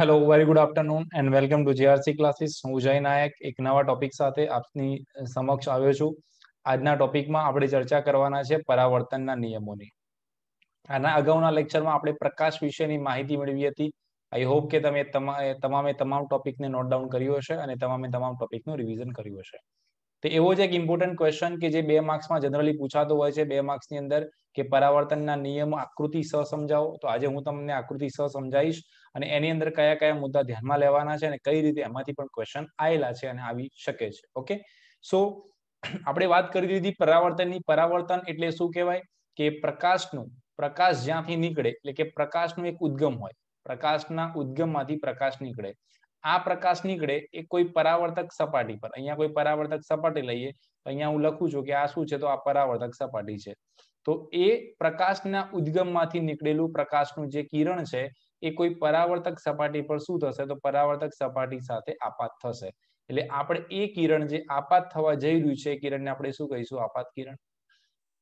hello very good afternoon and welcome to GRC classes હું જય નાયક એક નવા ટોપિક સાથે આપની સમક્ષ આવ્યો છું આજના ટોપિકમાં આપણે ચર્ચા કરવાના છે પરાવર્તનના નિયમોની આના અગાઉના લેક્ચરમાં આપણે પ્રકાશ વિશેની માહિતી મેળવી હતી આઈ હોપ કે તમે તમામે તમામ ટોપિકને નોટ ડાઉન કર્યું હશે અને તમામે તમામ ટોપિકનું રિવિઝન કર્યું હશે તો એવો જ એક ઇમ્પોર્ટન્ટ ક્વેશ્ચન કે જે બે માર્ક્સમાં જનરલી પૂછાતો હોય છે બે માર્ક્સની અંદર કે પરાવર્તનના નિયમો આકૃતિ સ સમજાવો તો આજે હું તમને આકૃતિ સ સમજાવીશ અને એની અંદર કયા કયા મુદ્દા ધ્યાનમાં લેવાના છે અને કઈ રીતે એમાંથી પણ ક્વેશ્ચન આવેલા છે અને આવી શકે છે ઓકે સો આપણે વાત કરી દીધી પરાવર્તનની પરાવર્તન એટલે શું કહેવાય કે પ્રકાશનું પ્રકાશ જ્યાંથી નીકળે એટલે કે પ્રકાશનું એક ઉદ્ગમ હોય પ્રકાશના ઉદ્ગમમાંથી પ્રકાશ નીકળે આ પ્રકાશ નીકળે એ કોઈ પરાવર્તક સપાટી પર અહીંયા કોઈ પરાવર્તક સપાટી લઈએ તો અહીંયા હું લખું છું કે આ શું છે તો આ પરાવર્તક સપાટી છે તો એ પ્રકાશના ઉદ્ગમમાંથી નીકળેલું પ્રકાશનું જે કિરણ છે એ કોઈ પરાવર્તક સપાટી પર શું થશે તો પરાવર્તક સપાટી સાથે આપાત થશે એટલે આપણે એ કિરણ જે આપાત થવા જઈ રહ્યું છે કિરણને આપણે શું કહીશું આપાત કિરણ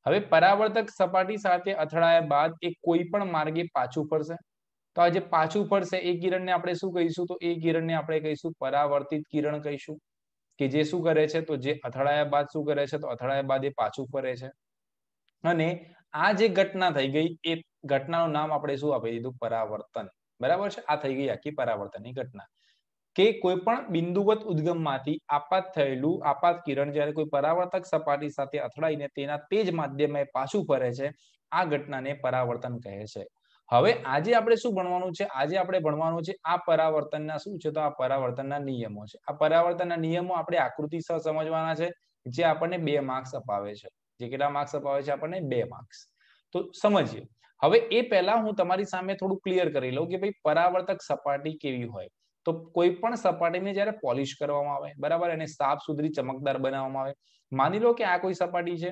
હવે પરાવર્તક સપાટી સાથે અથડાયા બાદ એ કોઈ પણ માર્ગે પાછું ફરશે તો આ જે પાછું ફરશે એ કિરણને આપણે શું કહીશું તો એ કિરણને આપણે કહીશું પરાવર્તિત કિરણ કહીશું કે જે શું કરે છે તો જે અથડાયા બાદ શું કરે છે તો અથડાયા બાદ એ પાછું ફરે છે અને આ જે ઘટના થઈ ગઈ એ ઘટનાનું નામ આપણે શું આપી દીધું પરાવર્તન બરાબર છે આ થઈ ગઈ આખી પરાવર્તનની ઘટના કે કોઈ પણ બિંદુગત ઉદ્ગમમાંથી આપાત થયેલું આપાત કિરણ જ્યારે કોઈ પરાવર્તક સપાટી સાથે અથડાઈને તેના તેજ માધ્યમે પાછું ફરે છે આ ઘટનાને પરાવર્તન કહે છે હવે આજે આપણે શું ભણવાનું છે આજે આપણે ભણવાનું છે આ પરાવર્તનના શું છે તો આ પરાવર્તનના નિયમો છે આ પરાવર્તનના નિયમો આપણે આકૃતિ સહ સમજવાના છે જે આપણને બે માર્ક્સ અપાવે છે જે કેટલા માર્ક્સ અપાવે છે આપણને બે માર્ક્સ તો સમજીએ હવે એ પહેલા હું તમારી સામે થોડું ક્લિયર કરી લઉં કે ભાઈ પરાવર્તક સપાટી કેવી હોય તો કોઈ પણ સપાટીને જ્યારે પોલિશ કરવામાં આવે બરાબર એને સાફ સુધરી ચમકદાર બનાવવામાં આવે માની લો કે આ કોઈ સપાટી છે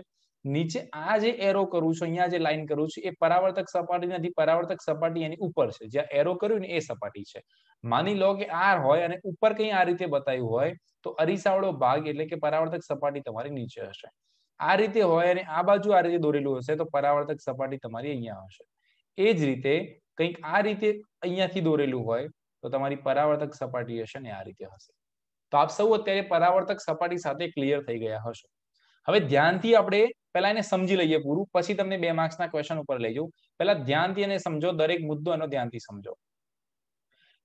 નીચે આ જે એરો કરું છું અહીંયા જે લાઈન કરું છું એ પરાવર્તક સપાટી નથી પરાવર્તક સપાટી એની ઉપર છે જ્યાં એરો કર્યું ને એ સપાટી છે માની લો કે આ હોય અને ઉપર કઈ આ રીતે બતાવ્યું હોય તો અરીસાવાળો ભાગ એટલે કે પરાવર્તક સપાટી તમારી નીચે હશે આ રીતે હોય અને આ બાજુ આ રીતે દોરેલું હશે તો પરાવર્તક સપાટી તમારી અહીંયા હશે એ જ રીતે કંઈક આ રીતે અહીંયાથી દોરેલું હોય તો તમારી પરાવર્તક સપાટી હશે ને આ રીતે હશે તો આપ સૌ અત્યારે પરાવર્તક સપાટી સાથે ક્લિયર થઈ ગયા હશો હવે ધ્યાનથી આપણે પહેલા એને સમજી લઈએ પૂરું પછી તમને બે માર્ક્સના ક્વેશ્ચન ઉપર લઈ જવું પહેલા ધ્યાનથી એને સમજો દરેક મુદ્દો એનો ધ્યાનથી સમજો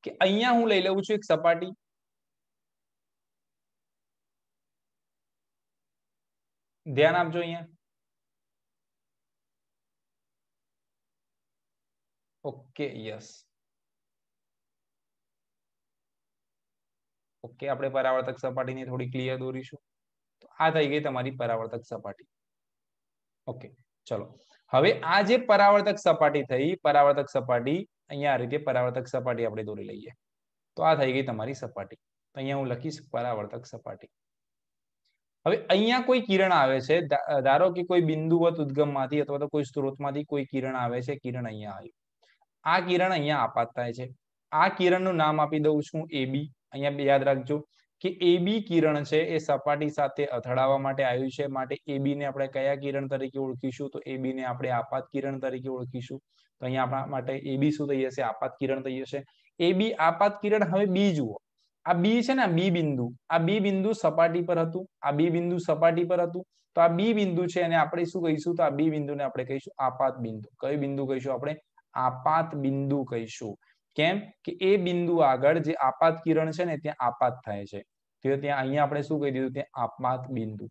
કે અહીંયા હું લઈ લઉં છું એક સપાટી ધ્યાન આપજો અહીંયા ઓકે યસ ઓકે આપણે પરાવર્તક સપાટીને થોડી ક્લિયર દોરીશું તો આ થઈ ગઈ તમારી પરાવર્તક સપાટી ઓકે ચલો હવે આ જે પરાવર્તક સપાટી થઈ પરાવર્તક સપાટી અહીંયા આ રીતે પરાવર્તક સપાટી આપણે દોરી લઈએ તો આ થઈ ગઈ તમારી સપાટી તો અહીંયા હું લખીશ પરાવર્તક સપાટી હવે અહીંયા કોઈ કિરણ આવે છે ધારો કે કોઈ બિંદુવત ઉદ્ગમમાંથી અથવા તો કોઈ સ્ત્રોતમાંથી કોઈ કિરણ આવે છે કિરણ અહીંયા આવ્યું આ કિરણ અહીંયા આપાત થાય છે આ કિરણનું નામ આપી દઉં છું એ બી અહીંયા યાદ રાખજો કે એબી કિરણ છે એ સપાટી સાથે અથડાવવા માટે આવ્યું છે માટે એબી ને આપણે કયા કિરણ તરીકે ઓળખીશું તો એબી ને આપણે આપાત કિરણ તરીકે ઓળખીશું તો અહીંયા આપણા માટે એ બી શું થઈ જશે આપાત કિરણ થઈ જશે એબી આપાત કિરણ હવે બી જુઓ આ બી છે ને આ બી બિંદુ આ બી બિંદુ સપાટી પર હતું આ બી બિંદુ સપાટી પર હતું તો આ બી બિંદુ છે અને આપણે શું કહીશું તો આ બી બિંદુ ને આપણે કહીશું આપાત બિંદુ કયું બિંદુ કહીશું આપણે આપાત બિંદુ કહીશું કેમ કે એ બિંદુ આગળ જે આપાત કિરણ છે ને ત્યાં આપાત થાય છે તો ત્યાં અહીંયા આપણે શું કહી દીધું ત્યાં આપાત બિંદુ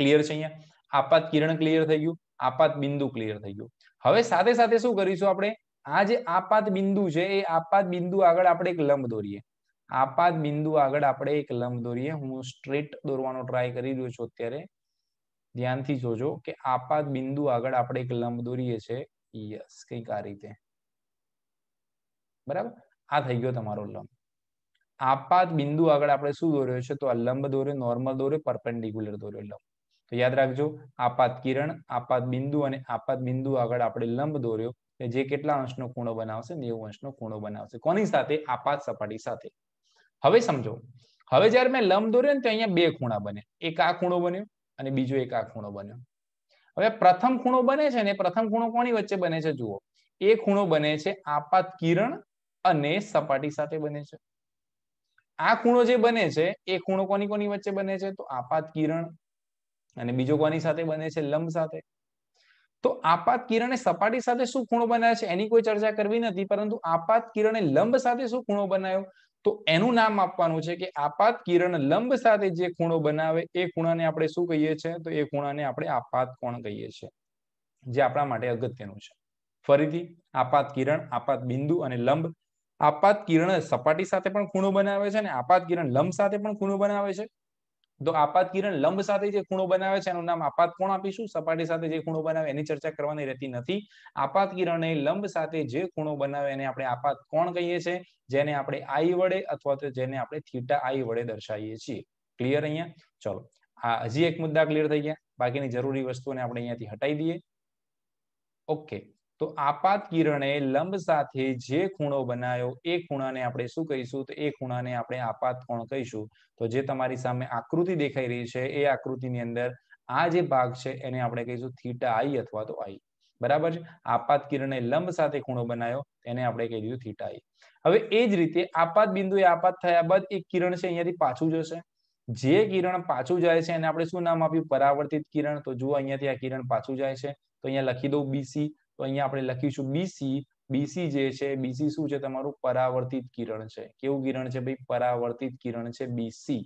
ક્લિયર છે અહીંયા આપાત કિરણ ક્લિયર થઈ ગયું આપાત બિંદુ ક્લિયર થઈ ગયું હવે સાથે સાથે શું કરીશું આપણે આ જે આપાત બિંદુ છે એ આપાત બિંદુ આગળ આપણે એક લંબ દોરીએ આપાત બિંદુ આગળ આપણે એક લંબ દોરીએ હું સ્ટ્રેટ દોરવાનો ટ્રાય કરી રહ્યો છું અત્યારે ધ્યાનથી જોજો કે આપાત બિંદુ આગળ આપણે એક લંબ દોરીએ છીએ યસ કઈક આ રીતે બરાબર આ થઈ ગયો તમારો લંબ આપાત બિંદુ આગળ આપણે શું દોર્યો છે તો આ લંબ દોર્યો નોર્મલ દોર્યો પરપેન્ડિક્યુલર દોર્યો લંબ તો યાદ રાખજો આપાત કિરણ આપાત બિંદુ અને આપાત બિંદુ આગળ આપણે લંબ દોર્યો જે કેટલા અંશનો ખૂણો બનાવશે નેવું અંશનો ખૂણો બનાવશે કોની સાથે આપાત સપાટી સાથે હવે સમજો હવે જયારે મેં લંબ દોર્યો ને તો અહીંયા બે ખૂણા બને એક આ ખૂણો બન્યો અને બીજો એક આ ખૂણો બન્યો હવે પ્રથમ ખૂણો બને છે ને પ્રથમ ખૂણો કોની વચ્ચે બને છે જુઓ એ ખૂણો બને છે આપાત કિરણ અને સપાટી સાથે બને છે આ ખૂણો જે બને છે એ ખૂણો કોની કોની વચ્ચે બને છે તો આપાત કિરણ અને બીજો કોની સાથે બને છે લંબ સાથે તો આપાત કિરણે સપાટી સાથે શું ખૂણો બનાવ્યો છે એની કોઈ ચર્ચા કરવી નથી પરંતુ આપાત કિરણે લંબ સાથે શું ખૂણો બનાવ્યો તો એનું નામ આપવાનું છે કે આપાત કિરણ લંબ સાથે જે ખૂણો બનાવે એ ખૂણાને આપણે શું કહીએ છીએ તો એ ખૂણાને આપણે આપાત કોણ કહીએ છીએ જે આપણા માટે અગત્યનું છે ફરીથી આપાત કિરણ આપાત બિંદુ અને લંબ આપાત કિરણ સપાટી સાથે પણ ખૂણો બનાવે છે અને આપાત કિરણ લંબ સાથે પણ ખૂણો બનાવે છે તો આપાત કિરણ લંબ સાથે જે ખૂણો બનાવે છે એનું નામ આપાત કોણ આપીશું સપાટી સાથે જે ખૂણો બનાવે એની ચર્ચા કરવાની રહેતી નથી આપાત કિરણને લંબ સાથે જે ખૂણો બનાવે એને આપણે આપાત કોણ કહીએ છીએ જેને આપણે આઈ વડે અથવા તો જેને આપણે થીટા આઈ વડે દર્શાવીએ છીએ ક્લિયર અહીંયા ચલો આ હજી એક મુદ્દા ક્લિયર થઈ ગયા બાકીની જરૂરી વસ્તુને આપણે અહીંયાથી હટાવી દઈએ ઓકે તો આપાત કિરણે લંબ સાથે જે ખૂણો બનાવ્યો એ ખૂણાને આપણે શું કહીશું તો એ ખૂણાને આપણે આપાત કોણ કહીશું તો જે તમારી સામે આકૃતિ દેખાઈ રહી છે એ આકૃતિની અંદર આ જે ભાગ છે એને આપણે કહીશું થીટા આઈ અથવા તો આઈ બરાબર છે આપાત કિરણે લંબ સાથે ખૂણો બનાવ્યો એને આપણે કહી દીધું થીટા આઈ હવે એ જ રીતે આપાત બિંદુએ આપાત થયા બાદ એક કિરણ છે અહીંયાથી પાછું જશે જે કિરણ પાછું જાય છે એને આપણે શું નામ આપ્યું પરાવર્તિત કિરણ તો જુઓ અહીંયાથી આ કિરણ પાછું જાય છે તો અહીંયા લખી દઉં બીસી તો અહીંયા આપણે લખીશું બીસી બીસી જે છે બીસી શું છે તમારું પરાવર્તિત કિરણ છે કેવું કિરણ છે ભાઈ પરાવર્તિત કિરણ છે બીસી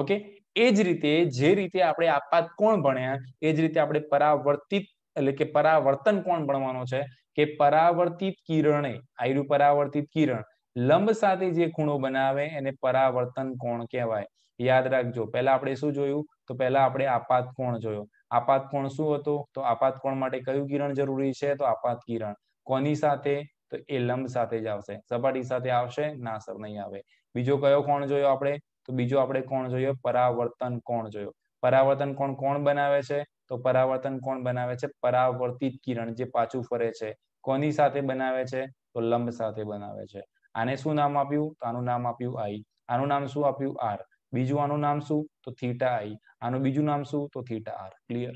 ઓકે એ જ રીતે જે રીતે આપણે આપાત કોણ ભણ્યા એ જ રીતે આપણે પરાવર્તિત એટલે કે પરાવર્તન કોણ ભણવાનો છે કે પરાવર્તિત કિરણે આયુ પરાવર્તિત કિરણ લંબ સાથે જે ખૂણો બનાવે એને પરાવર્તન કોણ કહેવાય યાદ રાખજો પહેલા આપણે શું જોયું તો પહેલા આપણે આપાત કોણ જોયો આપાત કોણ શું હતું તો આપાત કોણ માટે કયું કિરણ જરૂરી છે તો આપાત કિરણ કોની સાથે તો એ લંબ સાથે જ આવશે સપાટી સાથે આવશે ના સર નહીં આવે બીજો કયો કોણ જોયો આપણે તો બીજો આપણે કોણ જોયો પરાવર્તન કોણ જોયો પરાવર્તન કોણ કોણ બનાવે છે તો પરાવર્તન કોણ બનાવે છે પરાવર્તિત કિરણ જે પાછું ફરે છે કોની સાથે બનાવે છે તો લંબ સાથે બનાવે છે આને શું નામ આપ્યું તો આનું નામ આપ્યું આઈ આનું નામ શું આપ્યું આર બીજું આનું નામ શું તો થીટા આઈ આનું બીજું નામ શું તો થીટા આર ક્લિયર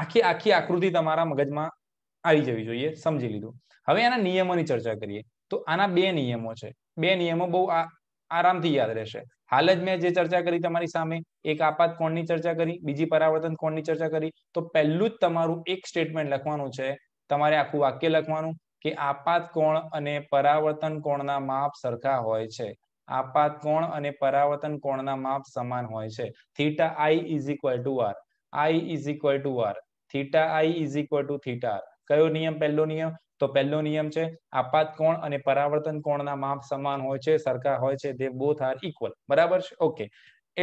આખી આખી આકૃતિ તમારા મગજમાં આવી જવી જોઈએ સમજી લીધું હવે આના નિયમોની ચર્ચા કરીએ તો આના બે નિયમો છે બે નિયમો બહુ આરામથી યાદ રહેશે હાલ જ મેં જે ચર્ચા કરી તમારી સામે એક આપાત કોણની ચર્ચા કરી બીજી પરાવર્તન કોણની ચર્ચા કરી તો પહેલું જ તમારું એક સ્ટેટમેન્ટ લખવાનું છે તમારે આખું વાક્ય લખવાનું કે આપાત કોણ અને પરાવર્તન કોણના માપ સરખા હોય છે આપાત કોણ અને પરાવર્તન કોણના માપ સમાન હોય છે theta I is equal to R I is equal to R theta I is equal to theta R કયો નિયમ પહેલો નિયમ તો પહેલો નિયમ છે આપાત કોણ અને પરાવર્તન કોણના માપ સમાન હોય છે સરખા હોય છે તે બોથ આર ઇક્વલ બરાબર છે ઓકે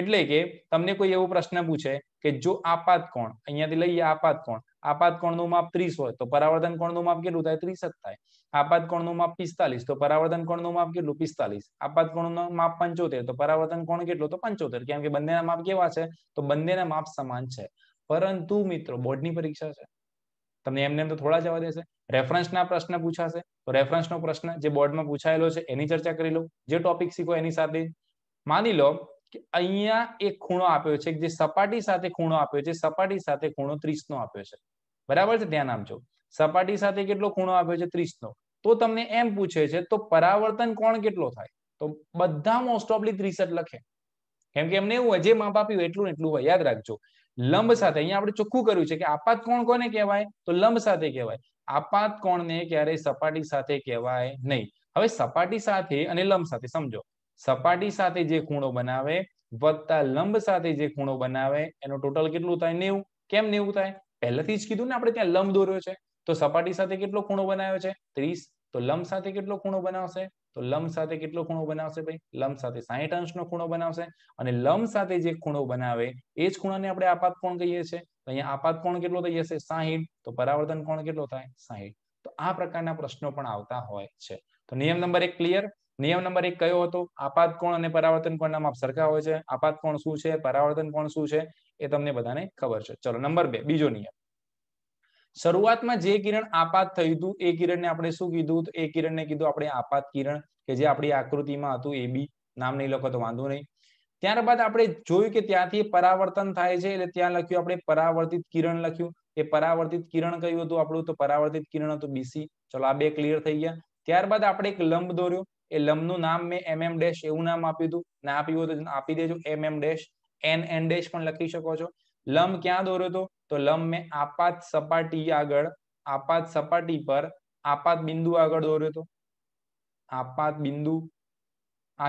એટલે કે તમને કોઈ એવો પ્રશ્ન પૂછે કે જો આપાત કોણ અહીંયાથી લઈએ આપાત કોણ આપાત કોણનું માપ ત્રીસ હોય તો પરાવર્તન કોણનું માપ કેટલું થાય ત્રીસ જ થાય આપાત કોણનું માપ પિસ્તાલીસ તો પરાવર્તન કોણનું માપ કેટલું પિસ્તાલીસ આપાત કોણનું માપ પંચોતેર તો પરાવર્તન કોણ કેટલું તો પંચોતેર કેમ કે બંનેના માપ કેવા છે તો બંનેના માપ સમાન છે પરંતુ મિત્રો બોર્ડની પરીક્ષા છે તમને એમને તો થોડા જવા દેશે રેફરન્સના પ્રશ્ન પૂછાશે તો રેફરન્સનો પ્રશ્ન જે બોર્ડમાં પૂછાયેલો છે એની ચર્ચા કરી લો જે ટોપિક શીખો એની સાથે માની લો અહીંયા એક ખૂણો આપ્યો છે જે સપાટી સાથે ખૂણો આપ્યો છે સપાટી સાથે ખૂણો ત્રીસ નો આપ્યો છે બરાબર છે ધ્યાન આપજો સપાટી સાથે કેટલો ખૂણો આપ્યો છે ત્રીસ નો તો તમને એમ પૂછે છે તો પરાવર્તન કોણ કેટલો થાય તો બધા મોસ્ટ ઓફલી ત્રીસ જ લખે કેમ કે એમને એવું હોય જે માપ આપ્યું એટલું એટલું હોય યાદ રાખજો લંબ સાથે અહીંયા આપણે ચોખ્ખું કર્યું છે કે આપાત કોણ કોને કહેવાય તો લંબ સાથે કહેવાય આપાત કોણને ક્યારેય સપાટી સાથે કહેવાય નહીં હવે સપાટી સાથે અને લંબ સાથે સમજો સપાટી સાથે જે ખૂણો બનાવે વત્તા લંબ સાથે જે ખૂણો બનાવે એનો ટોટલ કેટલું થાય નેવું કેમ નેવું થાય પહેલાથી જ કીધું ને આપણે ત્યાં લંબ દોર્યો છે તો સપાટી સાથે કેટલો ખૂણો બનાવ્યો છે ત્રીસ તો લંબ સાથે કેટલો ખૂણો બનાવશે તો લંબ સાથે કેટલો ખૂણો બનાવશે ભાઈ લંબ સાથે સાહીઠ અંશનો ખૂણો બનાવશે અને લંબ સાથે જે ખૂણો બનાવે એ જ ખૂણાને આપણે આપાત કોણ કહીએ છીએ અહીંયા આપાત કોણ કેટલો થઈ જશે સાહીઠ તો પરાવર્તન કોણ કેટલો થાય સાહીઠ તો આ પ્રકારના પ્રશ્નો પણ આવતા હોય છે તો નિયમ નંબર એક ક્લિયર નિયમ નંબર એક કયો હતો આપાત કોણ અને પરાવર્તન કોણ નામ સરખા હોય છે આપાત કોણ શું છે પરાવર્તન કોણ શું છે એ તમને બધાને ખબર છે ચલો નંબર બે બીજો નિયમ શરૂઆતમાં જે કિરણ આપાત થયું હતું એ કિરણને આપણે શું કીધું એ કિરણને કીધું આપણે આપાત કિરણ કે જે આપણી આકૃતિમાં હતું એ બી નામ નહીં લખો તો વાંધો નહીં ત્યારબાદ આપણે જોયું કે ત્યાંથી પરાવર્તન થાય છે એટલે ત્યાં લખ્યું આપણે પરાવર્તિત કિરણ લખ્યું એ પરાવર્તિત કિરણ કયું હતું આપણું તો પરાવર્તિત કિરણ હતું બીસી ચલો આ બે ક્લિયર થઈ ગયા ત્યારબાદ આપણે એક લંબ દોર્યો એ લંબનું નામ મેં એમ એમ ડેશ એવું નામ આપ્યું હતું ના આપ્યું તો આપી દેજો M M dash N N dash પણ લખી શકો છો લંબ ક્યાં દોર્યો હતો તો લંબ મેં આપાત સપાટી આગળ આપાત સપાટી પર આપાત બિંદુ આગળ દોર્યો હતો આપાત બિંદુ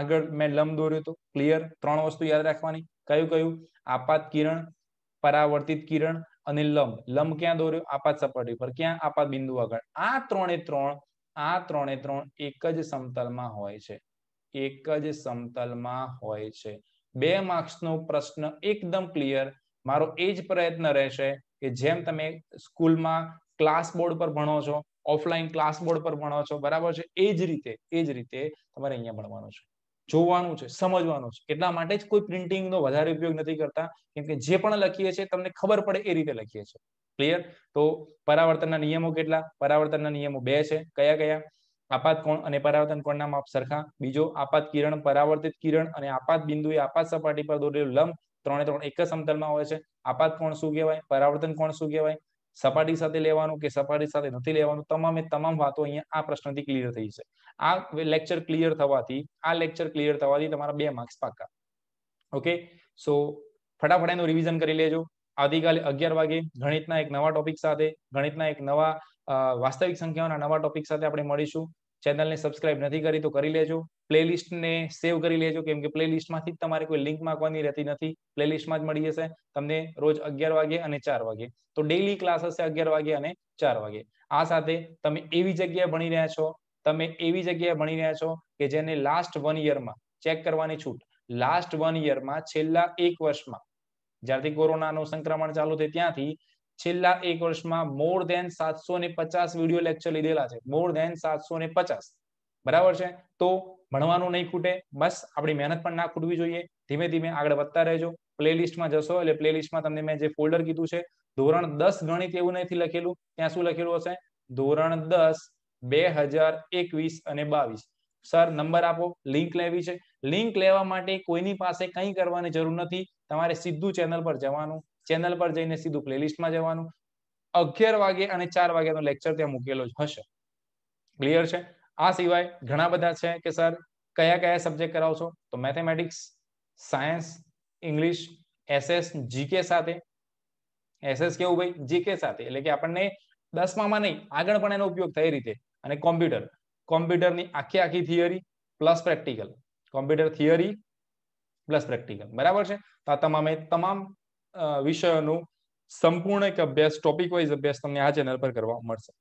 આગળ મેં લંબ દોર્યો હતો ક્લિયર ત્રણ વસ્તુ યાદ રાખવાની કયું કયું આપાત કિરણ પરાવર્તિત કિરણ અને લંબ લંબ ક્યાં દોર્યો આપાત સપાટી પર ક્યાં આપાત બિંદુ આગળ આ ત્રણે ત્રણ આ ત્રણે ત્રણ એક જ સમતલમાં હોય છે એક જ સમતલમાં હોય છે બે માર્ક્સનો પ્રશ્ન એકદમ ક્લિયર મારો એ જ પ્રયત્ન રહેશે કે જેમ તમે સ્કૂલમાં ક્લાસ બોર્ડ પર ભણો છો ઓફલાઈન ક્લાસ બોર્ડ પર ભણો છો બરાબર છે એ જ રીતે એ જ રીતે તમારે અહીંયા ભણવાનું છે જોવાનું છે સમજવાનું છે એટલા માટે જ કોઈ પ્રિન્ટિંગનો વધારે ઉપયોગ નથી કરતા કેમ કે જે પણ લખીએ છીએ તમને ખબર પડે એ રીતે લખીએ છીએ ક્લિયર તો પરાવર્તનના નિયમો કેટલા પરાવર્તનના નિયમો બે છે કયા કયા આપાત કોણ અને પરાવર્તન કોણના માપ સરખા બીજો આપાત કિરણ પરાવર્તિત કિરણ અને આપાત બિંદુએ આપાત સપાટી પર દોરેલું લંબ ત્રણે ત્રણ એક જ સમતલમાં હોય છે આપાત કોણ શું કહેવાય પરાવર્તન કોણ શું કહેવાય સપાટી સાથે લેવાનું કે સપાટી સાથે નથી લેવાનું તમામે તમામ વાતો અહીંયા આ પ્રશ્નથી ક્લિયર થઈ છે આ લેક્ચર ક્લિયર થવાથી આ લેક્ચર ક્લિયર થવાથી તમારા બે માર્ક્સ પાકા ઓકે સો ફટાફટ એનું રિવિઝન કરી લેજો આવતીકાલે અગિયાર વાગે ગણિતના એક નવા ટોપિક સાથે ગણિતના એક નવા વાસ્તવિક સંખ્યાઓના નવા ટોપિક સાથે આપણે મળીશું ચેનલને સબસ્ક્રાઇબ નથી કરી તો કરી લેજો પ્લેલિસ્ટને સેવ કરી લેજો કેમ કે પ્લેલિસ્ટમાંથી જ તમારે કોઈ લિંક માગવાની રહેતી નથી પ્લેલિસ્ટમાં જ મળી જશે તમને રોજ અગિયાર વાગે અને ચાર વાગે તો ડેઈલી ક્લાસ હશે અગિયાર વાગે અને ચાર વાગે આ સાથે તમે એવી જગ્યાએ ભણી રહ્યા છો તમે એવી જગ્યાએ ભણી રહ્યા છો કે જેને લાસ્ટ વન યરમાં ચેક કરવાની છૂટ લાસ્ટ વન યરમાં છેલ્લા એક વર્ષમાં જ્યારથી કોરોનાનું સંક્રમણ ચાલુ થયું ત્યાંથી છેલ્લા એક વર્ષમાં મોર ધેન સાતસો ને પચાસ વિડીયો લેક્ચર લીધેલા છે મોર ધેન સાતસો ને પચાસ બરાબર છે તો ભણવાનું નહીં ખૂટે બસ આપણી મહેનત પણ ના ખૂટવી જોઈએ ધીમે ધીમે આગળ વધતા રહેજો પ્લેલિસ્ટમાં જશો એટલે પ્લેલિસ્ટમાં તમને મેં જે ફોલ્ડર કીધું છે ધોરણ દસ ગણિત એવું નથી લખેલું ત્યાં શું લખેલું હશે ધોરણ દસ બે હજાર એકવીસ અને બાવીસ સર નંબર આપો લિંક લેવી છે લિંક લેવા માટે કોઈની પાસે કંઈ કરવાની જરૂર નથી તમારે સીધું ચેનલ પર જવાનું ચેનલ પર જઈને સીધું પ્લેલિસ્ટમાં જવાનું અગિયાર વાગે અને ચાર વાગ્યાનો લેક્ચર ત્યાં મૂકેલો હશે ક્લિયર છે આ સિવાય ઘણા બધા છે કે સર કયા કયા સબ્જેક્ટ કરાવશો તો mathematics science English SS GK સાથે એસએસ કેવું ભાઈ જીકે સાથે એટલે કે આપણને દસમામાં નહીં આગળ પણ એનો ઉપયોગ થઈ રીતે અને કોમ્પ્યુટર કોમ્પ્યુટરની આખી આખી theory plus practical computer theory plus practical બરાબર છે તો આ તમામે તમામ વિષયોનું સંપૂર્ણ એક અભ્યાસ ટોપિક વાઇઝ અભ્યાસ તમને આ ચેનલ પર કરવા મળશે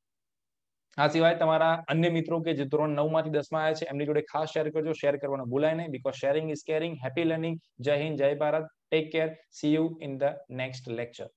આ સિવાય તમારા અન્ય મિત્રો કે જે ધોરણ નવ માંથી દસમાં આવ્યા છે એમની જોડે ખાસ શેર કરજો શેર કરવાનું ભૂલાય નહીં because sharing is caring happy learning જય હિન્દ જય Bharat take care see you in the next lecture